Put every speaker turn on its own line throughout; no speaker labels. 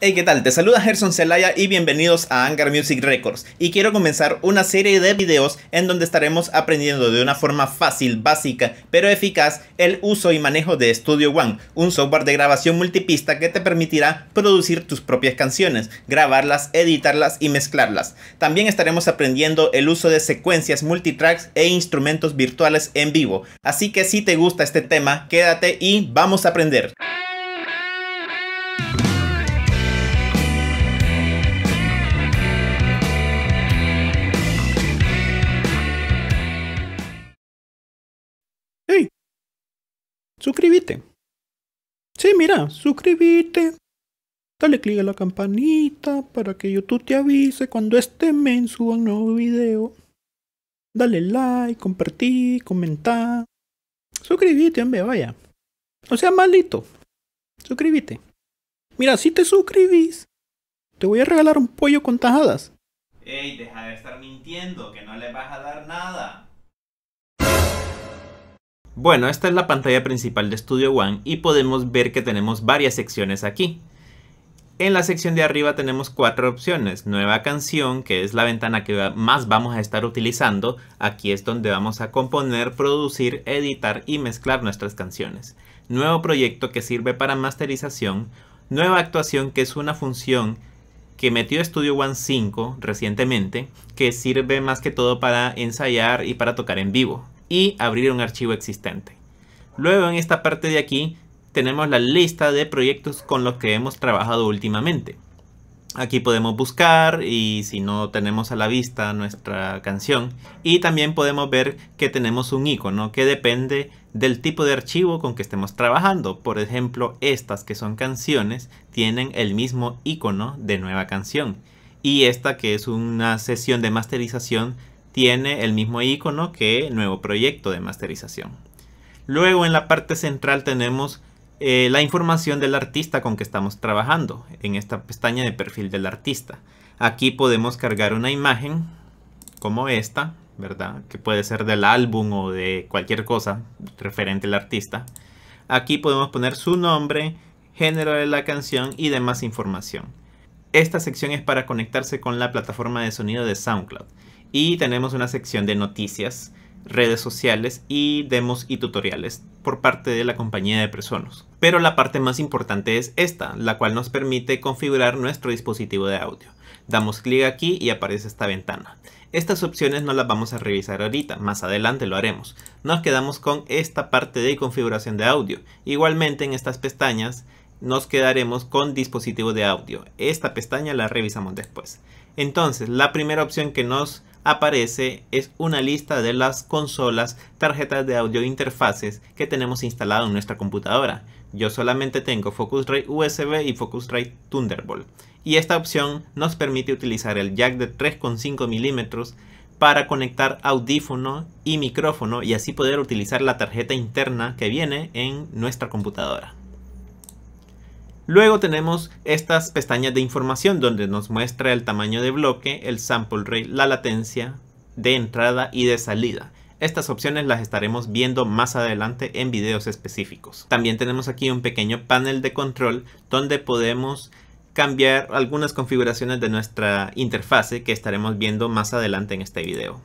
Hey, ¿qué tal? Te saluda Gerson Celaya y bienvenidos a Angar Music Records. Y quiero comenzar una serie de videos en donde estaremos aprendiendo de una forma fácil, básica, pero eficaz el uso y manejo de Studio One, un software de grabación multipista que te permitirá producir tus propias canciones, grabarlas, editarlas y mezclarlas. También estaremos aprendiendo el uso de secuencias multitracks e instrumentos virtuales en vivo. Así que si te gusta este tema, quédate y vamos a aprender. suscríbete. Sí, mira, suscríbete. Dale clic a la campanita para que YouTube te avise cuando este men suba un nuevo video. Dale like, compartí, comentar. Suscríbete, hombre, vaya. O sea, malito. Suscríbete. Mira, si te suscribís, te voy a regalar un pollo con tajadas. Ey, deja de estar mintiendo, que no le vas a dar nada. Bueno, esta es la pantalla principal de Studio One y podemos ver que tenemos varias secciones aquí. En la sección de arriba tenemos cuatro opciones. Nueva canción, que es la ventana que más vamos a estar utilizando. Aquí es donde vamos a componer, producir, editar y mezclar nuestras canciones. Nuevo proyecto que sirve para masterización. Nueva actuación, que es una función que metió Studio One 5 recientemente, que sirve más que todo para ensayar y para tocar en vivo y abrir un archivo existente. Luego en esta parte de aquí tenemos la lista de proyectos con los que hemos trabajado últimamente. Aquí podemos buscar y si no tenemos a la vista nuestra canción. Y también podemos ver que tenemos un icono que depende del tipo de archivo con que estemos trabajando. Por ejemplo, estas que son canciones tienen el mismo icono de nueva canción. Y esta que es una sesión de masterización tiene el mismo icono que nuevo proyecto de masterización. Luego en la parte central tenemos eh, la información del artista con que estamos trabajando en esta pestaña de perfil del artista. Aquí podemos cargar una imagen como esta, ¿verdad? Que puede ser del álbum o de cualquier cosa referente al artista. Aquí podemos poner su nombre, género de la canción y demás información. Esta sección es para conectarse con la plataforma de sonido de SoundCloud. Y tenemos una sección de noticias, redes sociales y demos y tutoriales por parte de la compañía de personas Pero la parte más importante es esta, la cual nos permite configurar nuestro dispositivo de audio. Damos clic aquí y aparece esta ventana. Estas opciones no las vamos a revisar ahorita, más adelante lo haremos. Nos quedamos con esta parte de configuración de audio. Igualmente en estas pestañas nos quedaremos con dispositivo de audio. Esta pestaña la revisamos después. Entonces, la primera opción que nos aparece es una lista de las consolas, tarjetas de audio interfaces que tenemos instalado en nuestra computadora. Yo solamente tengo Focusrite USB y Focusrite Thunderbolt. Y esta opción nos permite utilizar el jack de 3,5 milímetros para conectar audífono y micrófono y así poder utilizar la tarjeta interna que viene en nuestra computadora. Luego tenemos estas pestañas de información donde nos muestra el tamaño de bloque, el sample rate, la latencia de entrada y de salida. Estas opciones las estaremos viendo más adelante en videos específicos. También tenemos aquí un pequeño panel de control donde podemos cambiar algunas configuraciones de nuestra interfase que estaremos viendo más adelante en este video.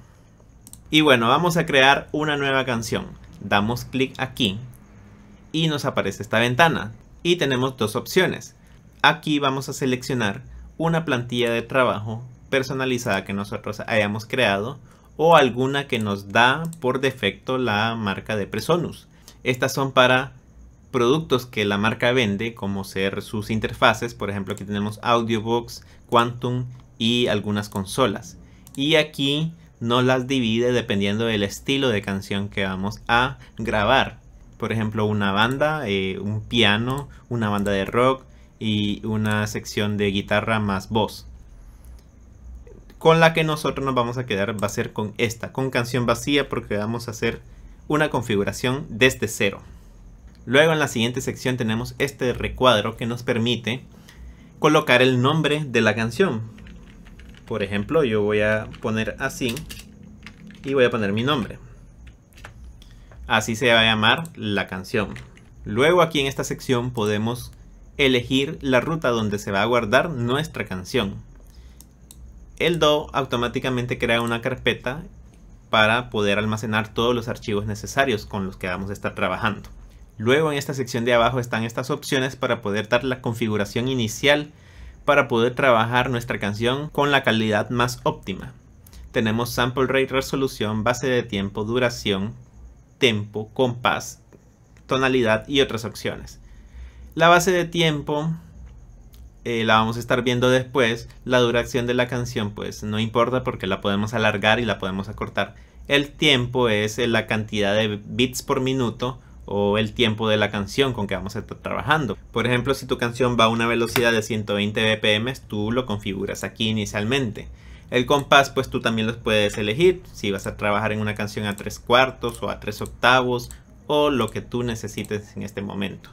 Y bueno, vamos a crear una nueva canción. Damos clic aquí y nos aparece esta ventana y tenemos dos opciones. Aquí vamos a seleccionar una plantilla de trabajo personalizada que nosotros hayamos creado o alguna que nos da por defecto la marca de Presonus. Estas son para productos que la marca vende, como ser sus interfaces, por ejemplo aquí tenemos Audiobox, Quantum y algunas consolas. Y aquí nos las divide dependiendo del estilo de canción que vamos a grabar por ejemplo, una banda, eh, un piano, una banda de rock y una sección de guitarra más voz. Con la que nosotros nos vamos a quedar va a ser con esta, con canción vacía porque vamos a hacer una configuración desde cero. Luego en la siguiente sección tenemos este recuadro que nos permite colocar el nombre de la canción. Por ejemplo, yo voy a poner así y voy a poner mi nombre. Así se va a llamar la canción. Luego aquí en esta sección podemos elegir la ruta donde se va a guardar nuestra canción. El DAW automáticamente crea una carpeta para poder almacenar todos los archivos necesarios con los que vamos a estar trabajando. Luego en esta sección de abajo están estas opciones para poder dar la configuración inicial para poder trabajar nuestra canción con la calidad más óptima. Tenemos sample rate, resolución, base de tiempo, duración, tempo, compás, tonalidad y otras opciones. La base de tiempo eh, la vamos a estar viendo después. La duración de la canción pues no importa porque la podemos alargar y la podemos acortar. El tiempo es eh, la cantidad de bits por minuto o el tiempo de la canción con que vamos a estar trabajando. Por ejemplo, si tu canción va a una velocidad de 120 bpm, tú lo configuras aquí inicialmente. El compás, pues tú también los puedes elegir, si vas a trabajar en una canción a tres cuartos o a tres octavos o lo que tú necesites en este momento.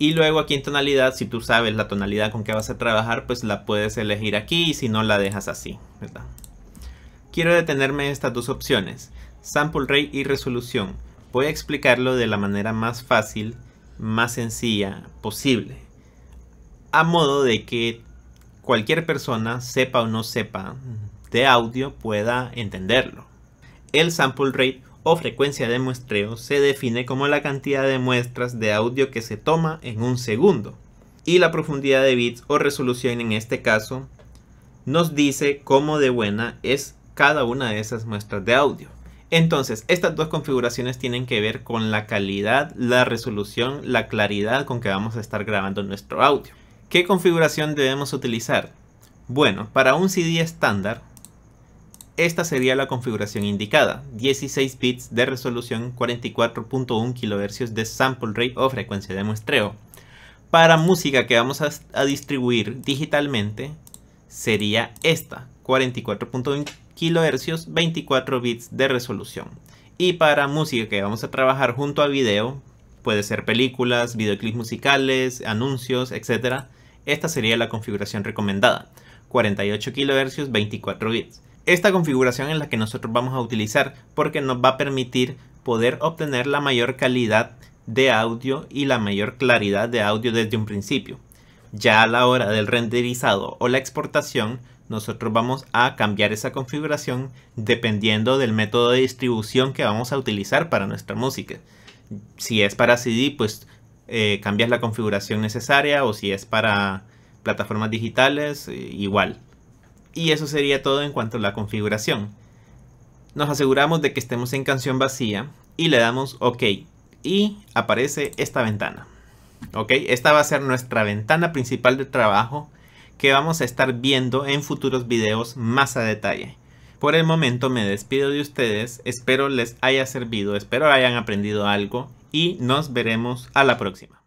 Y luego aquí en tonalidad, si tú sabes la tonalidad con que vas a trabajar, pues la puedes elegir aquí y si no la dejas así, Quiero detenerme en estas dos opciones, sample rate y resolución. Voy a explicarlo de la manera más fácil, más sencilla posible. A modo de que cualquier persona, sepa o no sepa de audio, pueda entenderlo. El sample rate o frecuencia de muestreo se define como la cantidad de muestras de audio que se toma en un segundo. Y la profundidad de bits o resolución en este caso nos dice cómo de buena es cada una de esas muestras de audio. Entonces, estas dos configuraciones tienen que ver con la calidad, la resolución, la claridad con que vamos a estar grabando nuestro audio. ¿Qué configuración debemos utilizar? Bueno, para un CD estándar, esta sería la configuración indicada. 16 bits de resolución, 44.1 kHz de sample rate o frecuencia de muestreo. Para música que vamos a, distribuir digitalmente, sería esta, 44.1 kHz, 24 bits de resolución. Y para música que vamos a trabajar junto a video, puede ser películas, videoclips musicales, anuncios, etc. Esta sería la configuración recomendada, 48 kHz 24 bits. Esta configuración es la que nosotros vamos a utilizar porque nos va a permitir poder obtener la mayor calidad de audio y la mayor claridad de audio desde un principio. Ya a la hora del renderizado o la exportación, nosotros vamos a cambiar esa configuración dependiendo del método de distribución que vamos a utilizar para nuestra música. Si es para CD, pues eh, cambias la configuración necesaria o si es para plataformas digitales, eh, igual. Y eso sería todo en cuanto a la configuración. Nos aseguramos de que estemos en canción vacía y le damos OK y aparece esta ventana. OK, esta va a ser nuestra ventana principal de trabajo que vamos a estar viendo en futuros videos más a detalle. Por el momento me despido de ustedes, espero les haya servido, espero hayan aprendido algo y nos veremos a la próxima.